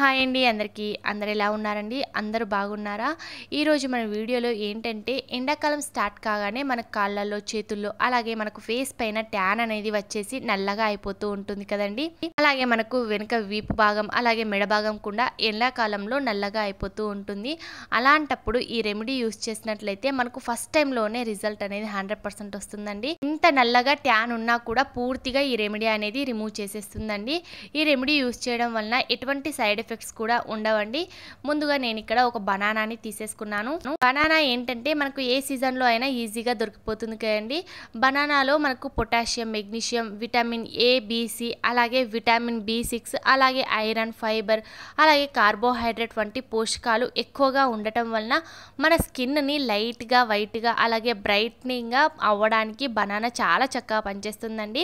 hi అండి అందరికీ అందరు ఎలా ఉన్నారండి అందరు బాగున్నారా ఈరోజు మన వీడియోలో ఏంటంటే ఎండాకాలం స్టార్ట్ కాగానే మన కాళ్ళల్లో చేతుల్లో అలాగే మనకు ఫేస్ పైన ట్యాన్ అనేది వచ్చేసి నల్లగా అయిపోతూ ఉంటుంది కదండి అలాగే మనకు వెనుక వీపు భాగం అలాగే మెడ భాగం కూడా ఎండాకాలంలో నల్లగా అయిపోతూ ఉంటుంది అలాంటప్పుడు ఈ రెమెడీ యూస్ చేసినట్లయితే మనకు ఫస్ట్ టైంలోనే రిజల్ట్ అనేది హండ్రెడ్ పర్సెంట్ వస్తుందండి ఇంత నల్లగా ట్యాన్ ఉన్నా కూడా పూర్తిగా ఈ రెమెడీ అనేది రిమూవ్ చేసేస్తుందండి ఈ రెమెడీ యూస్ చేయడం వలన ఎటువంటి సైడ్ ఎఫెక్ట్స్ కూడా ఉండవండి ముందుగా నేను ఇక్కడ ఒక బనానాని తీసేసుకున్నాను బనానా ఏంటంటే మనకు ఏ సీజన్లో అయినా ఈజీగా దొరికిపోతుంది కదండి బనానాలో మనకు potassium magnesium vitamin A B C అలాగే విటమిన్ బి సిక్స్ అలాగే ఐరన్ ఫైబర్ అలాగే కార్బోహైడ్రేట్ వంటి పోషకాలు ఎక్కువగా ఉండటం వలన మన స్కిన్ని లైట్గా వైట్గా అలాగే బ్రైట్నింగ్గా అవ్వడానికి బనానా చాలా చక్కగా పనిచేస్తుందండి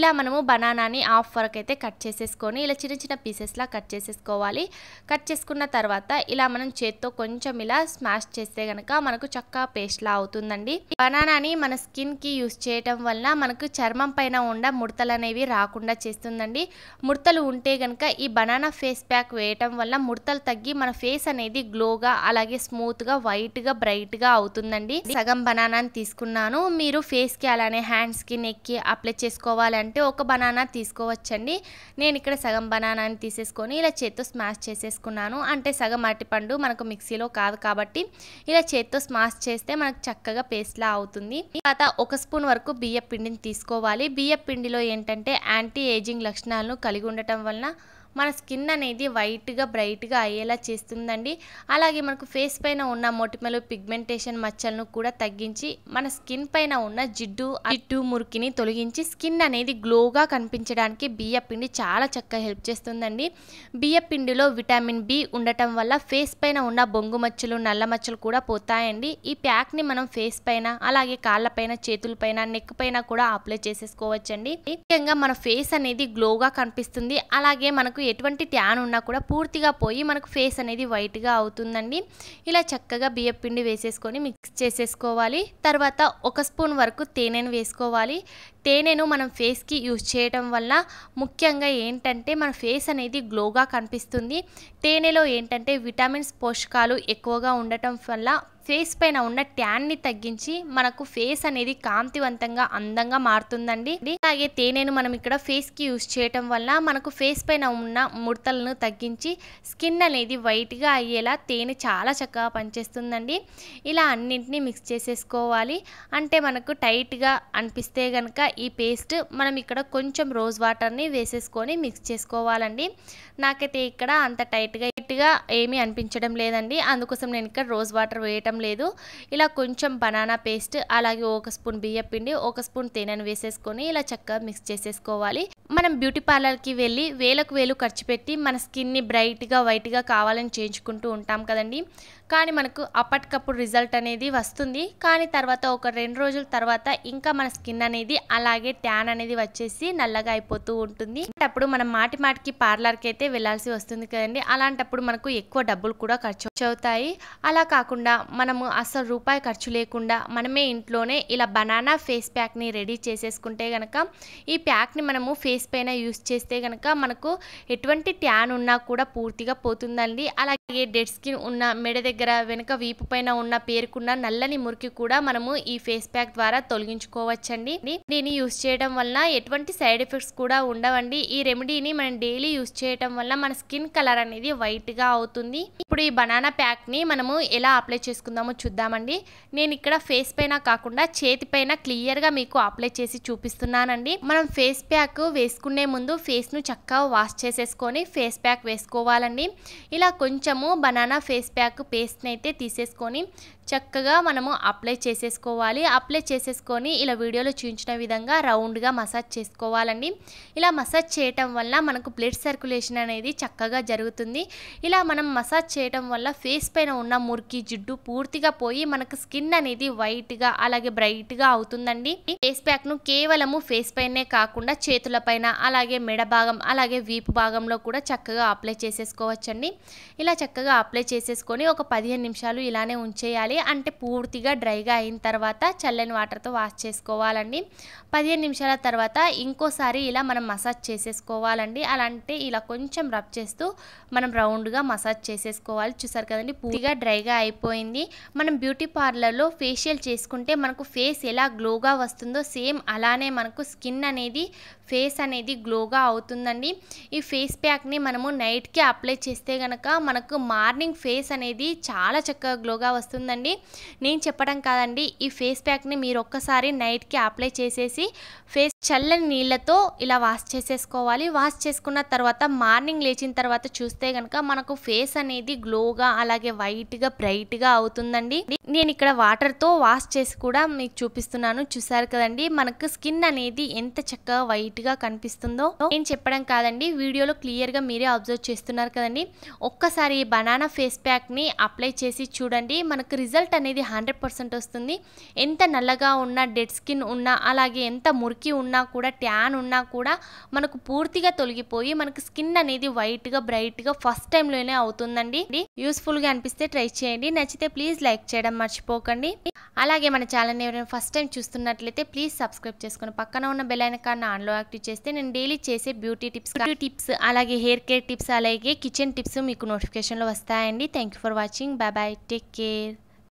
ఇలా మనము బనానాని హాఫ్ వరకు అయితే కట్ చేసేసుకొని ఇలా చిన్న చిన్న పీసెస్లా కట్ చేసేసుకోవాలి చేసుకోవాలి కట్ చేసుకున్న తర్వాత ఇలా మనం చేత్తో కొంచెం ఇలా స్మాష్ చేస్తే కనుక మనకు చక్కగా పేస్ట్లా అవుతుందండి బనానాని మన స్కిన్కి యూస్ చేయటం వలన మనకు చర్మం పైన ఉండ ముడతలు అనేవి రాకుండా చేస్తుందండి ముడతలు ఉంటే కనుక ఈ బనానా ఫేస్ ప్యాక్ వేయటం వల్ల ముడతలు తగ్గి మన ఫేస్ అనేది గ్లోగా అలాగే స్మూత్గా వైట్గా బ్రైట్గా అవుతుందండి సగం బనానాని తీసుకున్నాను మీరు ఫేస్కి అలానే హ్యాండ్స్కి నెక్కి అప్లై చేసుకోవాలంటే ఒక బనానా తీసుకోవచ్చండి నేను ఇక్కడ సగం బనానాని తీసేసుకొని ఇలా చేతి చేత్తో స్మాష్ చేసేసుకున్నాను అంటే సగం అరటిపండు మనకు మిక్సీలో కాదు కాబట్టి ఇలా చేత్తో స్మాష్ చేస్తే మనకు చక్కగా పేస్ట్లా అవుతుంది తర్వాత ఒక స్పూన్ వరకు బియ్య పిండిని తీసుకోవాలి బియ్య పిండిలో ఏంటంటే యాంటీ ఏజింగ్ లక్షణాలను కలిగి ఉండటం వలన మన స్కిన్ అనేది వైట్గా బ్రైట్గా అయ్యేలా చేస్తుందండి అలాగే మనకు ఫేస్ పైన ఉన్న మొటిమలు పిగ్మెంటేషన్ మచ్చలను కూడా తగ్గించి మన స్కిన్ పైన ఉన్న జిడ్డు జిడ్డు మురికిని తొలగించి స్కిన్ అనేది గ్లోగా కనిపించడానికి బియ్య పిండి చాలా చక్కగా హెల్ప్ చేస్తుందండి పిండిలో విటమిన్ బి ఉండటం వల్ల ఫేస్ పైన ఉన్న బొంగు మచ్చలు నల్ల మచ్చలు కూడా పోతాయండి ఈ ప్యాక్ని మనం ఫేస్ పైన అలాగే కాళ్ళపైన చేతులపైన నెక్ పైన కూడా అప్లై చేసేసుకోవచ్చండి ముఖ్యంగా మన ఫేస్ అనేది గ్లోగా కనిపిస్తుంది అలాగే మనకు ఎటువంటి ట్యాన్ ఉన్నా కూడా పూర్తిగా పోయి మనకు ఫేస్ అనేది వైట్గా అవుతుందండి ఇలా చక్కగా బియ్యం పిండి వేసేసుకొని మిక్స్ చేసేసుకోవాలి తర్వాత ఒక స్పూన్ వరకు తేనెను వేసుకోవాలి తేనెను మనం ఫేస్కి యూజ్ చేయడం వల్ల ముఖ్యంగా ఏంటంటే మన ఫేస్ అనేది గ్లోగా కనిపిస్తుంది తేనెలో ఏంటంటే విటమిన్స్ పోషకాలు ఎక్కువగా ఉండటం వల్ల ఫేస్ పైన ఉన్న ట్యాన్ని తగ్గించి మనకు ఫేస్ అనేది కాంతివంతంగా అందంగా మారుతుందండి అలాగే తేనెను మనం ఇక్కడ ఫేస్కి యూజ్ చేయటం వల్ల మనకు ఫేస్ పైన ఉన్న ఉన్న ముడతలను తగ్గించి స్కిన్ అనేది వైట్గా అయ్యేలా తేనె చాలా చక్కగా పనిచేస్తుందండి ఇలా అన్నింటినీ మిక్స్ చేసేసుకోవాలి అంటే మనకు టైట్గా అనిపిస్తే కనుక ఈ పేస్ట్ మనం ఇక్కడ కొంచెం రోజ్ వాటర్ని వేసేసుకొని మిక్స్ చేసుకోవాలండి నాకైతే ఇక్కడ అంత టైట్గా డైరెక్ట్గా ఏమీ అనిపించడం లేదండి అందుకోసం నేను ఇక్కడ రోజ్ వాటర్ వేయటం లేదు ఇలా కొంచెం బనానా పేస్ట్ అలాగే ఒక స్పూన్ బియ్యం పిండి ఒక స్పూన్ తేనెను వేసేసుకొని ఇలా చక్కగా మిక్స్ చేసేసుకోవాలి మనం బ్యూటీ పార్లర్కి వెళ్ళి వేలకు వేలు ఖర్చు పెట్టి మన స్కిన్ని బ్రైట్గా వైట్గా కావాలని చేయించుకుంటూ ఉంటాం కదండి కానీ మనకు అప్పటికప్పుడు రిజల్ట్ అనేది వస్తుంది కానీ తర్వాత ఒక రెండు రోజుల తర్వాత ఇంకా మన స్కిన్ అనేది అలాగే ట్యాన్ అనేది వచ్చేసి నల్లగా అయిపోతూ ఉంటుంది అప్పుడు మనం మాటి మాటికి పార్లర్కి అయితే వెళ్ళాల్సి వస్తుంది కదండి అలాంటప్పుడు మనకు ఎక్కువ డబ్బులు కూడా ఖర్చు అవుతాయి అలా కాకుండా మనము అసలు రూపాయి ఖర్చు లేకుండా మనమే ఇంట్లోనే ఇలా బనానా ఫేస్ ప్యాక్ని రెడీ చేసేసుకుంటే గనక ఈ ప్యాక్ని మనము ఫేస్ పైన యూస్ చేస్తే గనక మనకు ఎటువంటి ట్యాన్ ఉన్నా కూడా పూర్తిగా పోతుందండి అలాగే డెడ్ స్కిన్ ఉన్న మెడ దగ్గర దగ్గర వెనుక వీపు పైన ఉన్న పేరుకున్న నల్లని మురికి కూడా మనము ఈ ఫేస్ ప్యాక్ ద్వారా తొలగించుకోవచ్చండి దీన్ని యూస్ చేయడం వలన ఎటువంటి సైడ్ ఎఫెక్ట్స్ కూడా ఉండవండి ఈ రెమెడీని మనం డైలీ యూస్ చేయడం వల్ల మన స్కిన్ కలర్ అనేది వైట్ గా అవుతుంది ఇప్పుడు ఈ బనానా ప్యాక్ని మనము ఎలా అప్లై చేసుకుందామో చూద్దామండి నేను ఇక్కడ ఫేస్ పైన కాకుండా చేతిపైన క్లియర్గా మీకు అప్లై చేసి చూపిస్తున్నానండి మనం ఫేస్ ప్యాక్ వేసుకునే ముందు ఫేస్ను చక్కగా వాష్ చేసేసుకొని ఫేస్ ప్యాక్ వేసుకోవాలండి ఇలా కొంచెము బనానా ఫేస్ ప్యాక్ పేస్ట్ని అయితే తీసేసుకొని చక్కగా మనము అప్లై చేసేసుకోవాలి అప్లై చేసేసుకొని ఇలా వీడియోలో చూపించిన విధంగా రౌండ్గా మసాజ్ చేసుకోవాలండి ఇలా మసాజ్ చేయటం వల్ల మనకు బ్లడ్ సర్క్యులేషన్ అనేది చక్కగా జరుగుతుంది ఇలా మనం మసాజ్ చేయటం వల్ల ఫేస్ పైన ఉన్న మురికి జిడ్డు పూర్తిగా పోయి మనకు స్కిన్ అనేది వైట్గా అలాగే బ్రైట్గా అవుతుందండి ఫేస్ ప్యాక్ను కేవలము ఫేస్ పైనే కాకుండా చేతుల పైన అలాగే మెడ భాగం అలాగే వీపు భాగంలో కూడా చక్కగా అప్లై చేసేసుకోవచ్చండి ఇలా చక్కగా అప్లై చేసేసుకొని ఒక పదిహేను నిమిషాలు ఇలానే ఉంచేయాలి అంటే పూర్తిగా డ్రైగా అయిన తర్వాత చల్లని వాటర్తో వాష్ చేసుకోవాలండి పదిహేను నిమిషాల తర్వాత ఇంకోసారి ఇలా మనం మసాజ్ చేసేసుకోవాలండి అలా అంటే ఇలా కొంచెం రబ్ చేస్తూ మనం రౌండ్గా మసాజ్ చేసేసుకోవాలి చూసారు కదండి పూర్తిగా డ్రైగా అయిపోయింది మనం బ్యూటీ పార్లర్లో ఫేషియల్ చేసుకుంటే మనకు ఫేస్ ఎలా గ్లోగా వస్తుందో సేమ్ అలానే మనకు స్కిన్ అనేది ఫేస్ అనేది గ్లోగా అవుతుందండి ఈ ఫేస్ ప్యాక్ని మనము నైట్కి అప్లై చేస్తే కనుక మనకు మార్నింగ్ ఫేస్ అనేది చాలా చక్కగా గ్లోగా వస్తుందండి చేసుకోండి నేను చెప్పడం కాదండి ఈ ఫేస్ ప్యాక్ని మీరు ఒక్కసారి నైట్కి అప్లై చేసేసి ఫేస్ చల్లని నీళ్ళతో ఇలా వాష్ చేసేసుకోవాలి వాష్ చేసుకున్న తర్వాత మార్నింగ్ లేచిన తర్వాత చూస్తే కనుక మనకు ఫేస్ అనేది గ్లోగా అలాగే వైట్గా బ్రైట్గా అవుతుందండి నేను ఇక్కడ వాటర్తో వాష్ చేసి కూడా మీకు చూపిస్తున్నాను చూసారు కదండి మనకు స్కిన్ అనేది ఎంత చక్కగా వైట్గా కనిపిస్తుందో నేను చెప్పడం కాదండి వీడియోలో క్లియర్గా మీరే అబ్జర్వ్ చేస్తున్నారు కదండి ఒక్కసారి ఈ బనానా ఫేస్ ప్యాక్ని అప్లై చేసి చూడండి మనకు రిజల్ట్ అనేది హండ్రెడ్ పర్సెంట్ వస్తుంది ఎంత నల్లగా ఉన్నా డెడ్ స్కిన్ ఉన్నా అలాగే ఎంత మురికి ఉన్నా కూడా ట్యాన్ ఉన్నా కూడా మనకు పూర్తిగా తొలగిపోయి మనకు స్కిన్ అనేది వైట్గా బ్రైట్గా ఫస్ట్ టైంలోనే అవుతుందండి యూస్ఫుల్గా అనిపిస్తే ట్రై చేయండి నచ్చితే ప్లీజ్ లైక్ చేయడం మర్చిపోకండి అలాగే మన ఛానల్ని ఎవరైనా ఫస్ట్ టైం చూస్తున్నట్లయితే ప్లీజ్ సబ్స్క్రైబ్ చేసుకుని పక్కన ఉన్న బెల్ ఐకాన్ ఆన్లో యాక్టివ్ చేస్తే నేను డైలీ చేసే బ్యూటీ టిప్స్ టిప్స్ అలాగే హెయిర్ కేర్ టిప్స్ అలాగే కిచెన్ టిప్స్ మీకు నోటిఫికేషన్లో వస్తాయండి thank for watching bye bye take care